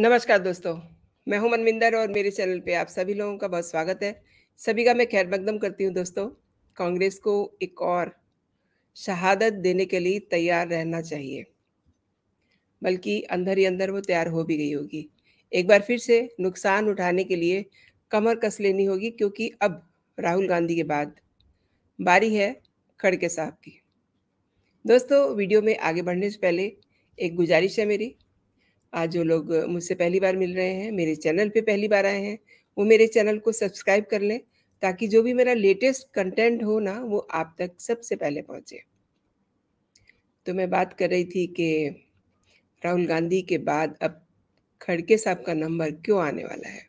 नमस्कार दोस्तों मैं हूं मनविंदर और मेरे चैनल पे आप सभी लोगों का बहुत स्वागत है सभी का मैं खैर मकदम करती हूं दोस्तों कांग्रेस को एक और शहादत देने के लिए तैयार रहना चाहिए बल्कि अंदर ही अंदर वो तैयार हो भी गई होगी एक बार फिर से नुकसान उठाने के लिए कमर कस लेनी होगी क्योंकि अब राहुल गांधी के बाद बारी है खड़के साहब की दोस्तों वीडियो में आगे बढ़ने से पहले एक गुजारिश है मेरी आज जो लोग मुझसे पहली बार मिल रहे हैं मेरे चैनल पे पहली बार आए हैं वो मेरे चैनल को सब्सक्राइब कर लें ताकि जो भी मेरा लेटेस्ट कंटेंट हो ना वो आप तक सबसे पहले पहुंचे तो मैं बात कर रही थी कि राहुल गांधी के बाद अब खड़के साहब का नंबर क्यों आने वाला है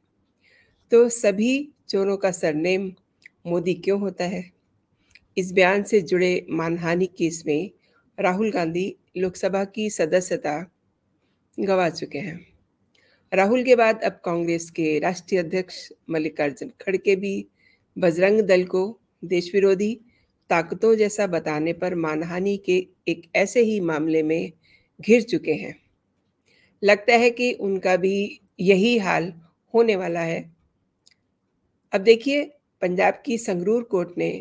तो सभी चोरों का सरनेम मोदी क्यों होता है इस बयान से जुड़े मानहानि केस में राहुल गांधी लोकसभा की सदस्यता गंवा चुके हैं राहुल के बाद अब कांग्रेस के राष्ट्रीय अध्यक्ष मल्लिकार्जुन खड़के भी बजरंग दल को देश विरोधी ताकतों जैसा बताने पर मानहानि के एक ऐसे ही मामले में घिर चुके हैं लगता है कि उनका भी यही हाल होने वाला है अब देखिए पंजाब की संगरूर कोर्ट ने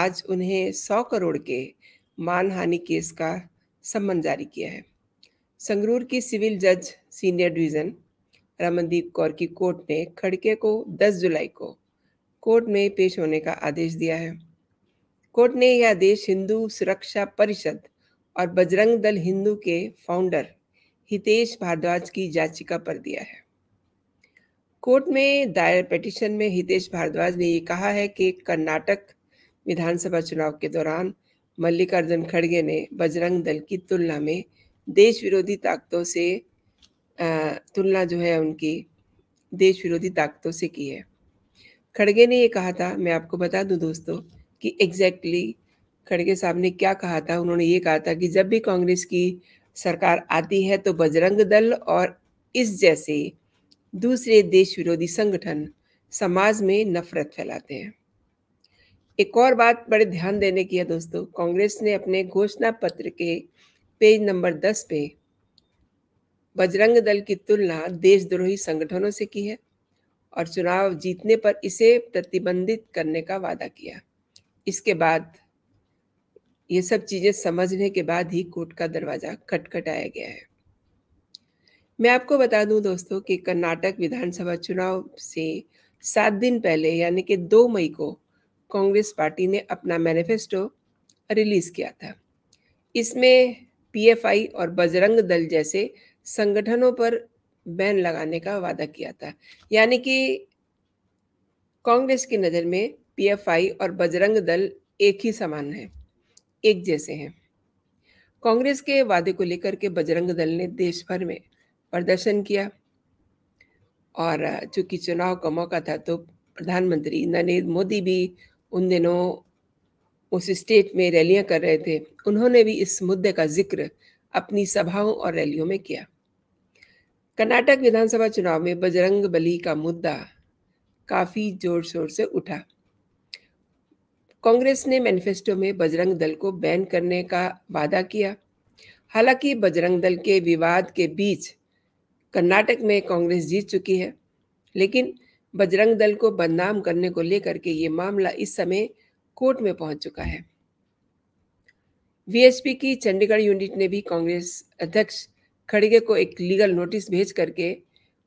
आज उन्हें सौ करोड़ के मानहानि केस का सम्मन जारी किया है संगरूर की सिविल जज सीनियर डिवीज़न रमनदीप कौर की कोर्ट ने खड़के को 10 जुलाई को कोर्ट में पेश होने का आदेश दिया है कोर्ट ने यह आदेश हिंदू सुरक्षा परिषद और बजरंग दल हिंदू के फाउंडर हितेश भारद्वाज की याचिका पर दिया है कोर्ट में दायर पिटिशन में हितेश भारद्वाज ने यह कहा है कि कर्नाटक विधानसभा चुनाव के दौरान मल्लिकार्जुन खड़गे ने बजरंग दल की तुलना में देश विरोधी ताकतों से तुलना जो है उनकी देश विरोधी ताकतों से की है खड़गे ने ये कहा था मैं आपको बता दूं दोस्तों कि एग्जैक्टली exactly खड़गे साहब ने क्या कहा था उन्होंने ये कहा था कि जब भी कांग्रेस की सरकार आती है तो बजरंग दल और इस जैसे दूसरे देश विरोधी संगठन समाज में नफरत फैलाते हैं एक और बात बड़े ध्यान देने की है दोस्तों कांग्रेस ने अपने घोषणा पत्र के पेज नंबर दस पे बजरंग दल की तुलना देशद्रोही संगठनों से की है और चुनाव जीतने पर इसे प्रतिबंधित करने का वादा किया इसके बाद ये सब चीज़ें समझने के बाद ही कोर्ट का दरवाज़ा खटखटाया गया है मैं आपको बता दूं दोस्तों कि कर्नाटक विधानसभा चुनाव से सात दिन पहले यानी कि दो मई को कांग्रेस पार्टी ने अपना मैनिफेस्टो रिलीज़ किया था इसमें पीएफआई और बजरंग दल जैसे संगठनों पर बैन लगाने का वादा किया था यानी कि कांग्रेस की नज़र में पीएफआई और बजरंग दल एक ही समान है एक जैसे हैं कांग्रेस के वादे को लेकर के बजरंग दल ने देश भर में प्रदर्शन किया और चूंकि चुनाव का मौका था तो प्रधानमंत्री नरेंद्र मोदी भी उन दिनों उस स्टेट में रैलियां कर रहे थे उन्होंने भी इस मुद्दे का जिक्र अपनी सभाओं और रैलियों में किया कर्नाटक विधानसभा चुनाव में बजरंग बली का मुद्दा काफी जोर शोर से उठा कांग्रेस ने मैनिफेस्टो में बजरंग दल को बैन करने का वादा किया हालांकि बजरंग दल के विवाद के बीच कर्नाटक में कांग्रेस जीत चुकी है लेकिन बजरंग दल को बदनाम करने को लेकर के ये मामला इस समय कोर्ट में पहुंच चुका है वीएसपी की चंडीगढ़ यूनिट ने भी कांग्रेस अध्यक्ष खड़गे को एक लीगल नोटिस भेज करके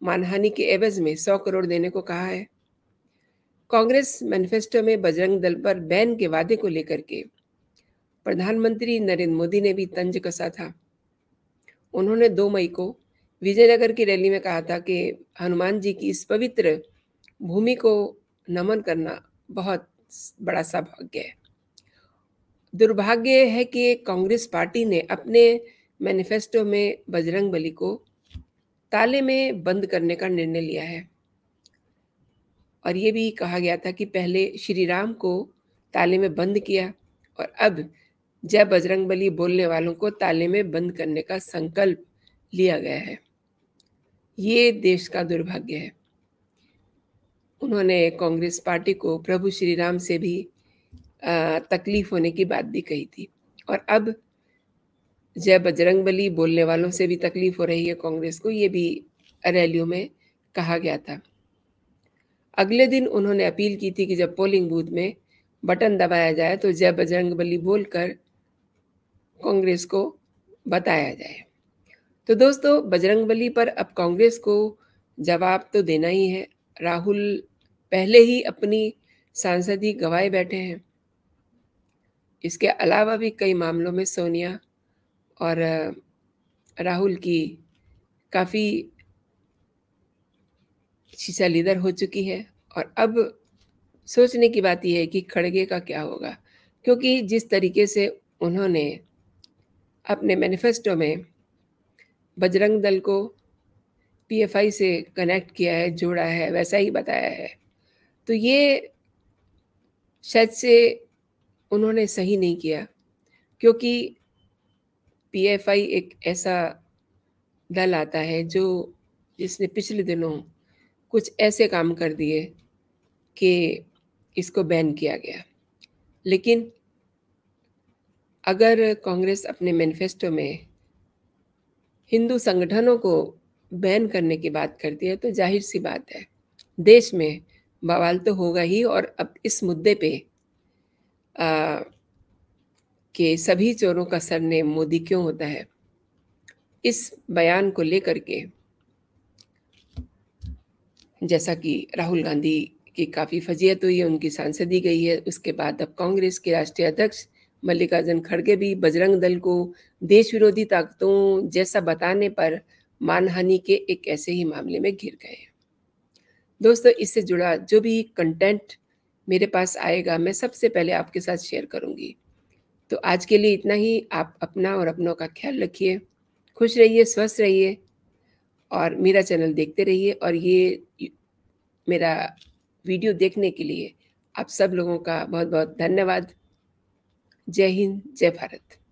मानहानि के एवज में सौ करोड़ देने को कहा है कांग्रेस मैनिफेस्टो में बजरंग दल पर बैन के वादे को लेकर के प्रधानमंत्री नरेंद्र मोदी ने भी तंज कसा था उन्होंने दो मई को विजयनगर की रैली में कहा था कि हनुमान जी की इस पवित्र भूमि को नमन करना बहुत बड़ा सौभाग्य है दुर्भाग्य है कि कांग्रेस पार्टी ने अपने मैनिफेस्टो में बजरंग बली को ताले में बंद करने का निर्णय लिया है और ये भी कहा गया था कि पहले श्री राम को ताले में बंद किया और अब जय बजरंग बली बोलने वालों को ताले में बंद करने का संकल्प लिया गया है ये देश का दुर्भाग्य है उन्होंने कांग्रेस पार्टी को प्रभु श्री राम से भी तकलीफ होने की बात भी कही थी और अब जय बजरंग बली बोलने वालों से भी तकलीफ हो रही है कांग्रेस को ये भी रैलियों में कहा गया था अगले दिन उन्होंने अपील की थी कि जब पोलिंग बूथ में बटन दबाया जाए तो जय बजरंग बली बोलकर कांग्रेस को बताया जाए तो दोस्तों बजरंग बली पर अब कांग्रेस को जवाब तो देना ही है राहुल पहले ही अपनी सांसद ही गवाए बैठे हैं इसके अलावा भी कई मामलों में सोनिया और राहुल की काफ़ी शीशा लीडर हो चुकी है और अब सोचने की बात यह है कि खड़गे का क्या होगा क्योंकि जिस तरीके से उन्होंने अपने मैनिफेस्टो में बजरंग दल को पीएफआई से कनेक्ट किया है जोड़ा है वैसा ही बताया है तो ये शायद से उन्होंने सही नहीं किया क्योंकि पीएफआई एक ऐसा दल आता है जो जिसने पिछले दिनों कुछ ऐसे काम कर दिए कि इसको बैन किया गया लेकिन अगर कांग्रेस अपने मैनिफेस्टो में हिंदू संगठनों को बैन करने की बात करती है तो जाहिर सी बात है देश में बवाल तो होगा ही और अब इस मुद्दे पे आ, के सभी चोरों का ने मोदी क्यों होता है इस बयान को लेकर के जैसा कि राहुल गांधी की काफ़ी फजीयत हुई है उनकी सांसद ही गई है उसके बाद अब कांग्रेस के राष्ट्रीय अध्यक्ष मल्लिकार्जुन खड़गे भी बजरंग दल को देश विरोधी ताकतों जैसा बताने पर मानहानि के एक ऐसे ही मामले में घिर गए हैं दोस्तों इससे जुड़ा जो भी कंटेंट मेरे पास आएगा मैं सबसे पहले आपके साथ शेयर करूंगी तो आज के लिए इतना ही आप अपना और अपनों का ख्याल रखिए खुश रहिए स्वस्थ रहिए और मेरा चैनल देखते रहिए और ये मेरा वीडियो देखने के लिए आप सब लोगों का बहुत बहुत धन्यवाद जय हिंद जय भारत